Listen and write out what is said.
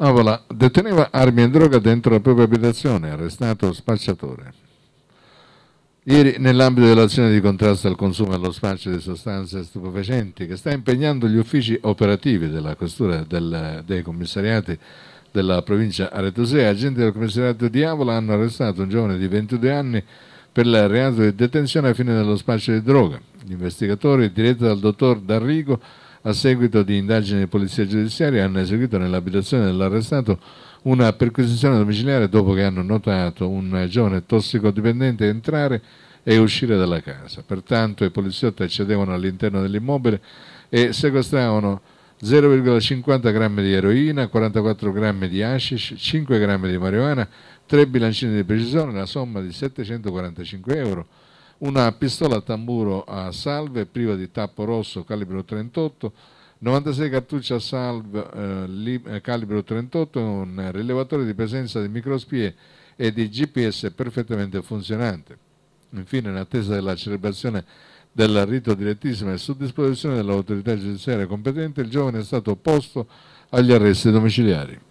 Avola deteneva armi e droga dentro la propria abitazione, arrestato spacciatore. Ieri, nell'ambito dell'azione di contrasto al consumo e allo spaccio di sostanze stupefacenti, che sta impegnando gli uffici operativi della Questura del, dei commissariati della provincia Aretosea, agenti del commissariato di Avola hanno arrestato un giovane di 22 anni per il reato di detenzione a fine dello spaccio di droga. Gli investigatori, diretti dal dottor D'Arrigo, a seguito di indagini di polizia giudiziaria, hanno eseguito nell'abitazione dell'arrestato una perquisizione domiciliare dopo che hanno notato un giovane tossicodipendente entrare e uscire dalla casa. Pertanto i poliziotti accedevano all'interno dell'immobile e sequestravano 0,50 grammi di eroina, 44 grammi di hashish, 5 grammi di marijuana, 3 bilancini di precisione, la somma di 745 euro una pistola tamburo a salve priva di tappo rosso calibro 38, 96 cartucce a salve eh, li, eh, calibro 38 un rilevatore di presenza di microspie e di GPS perfettamente funzionante. Infine, in attesa della celebrazione del rito direttissimo e su disposizione dell'autorità giudiziaria competente, il giovane è stato posto agli arresti domiciliari.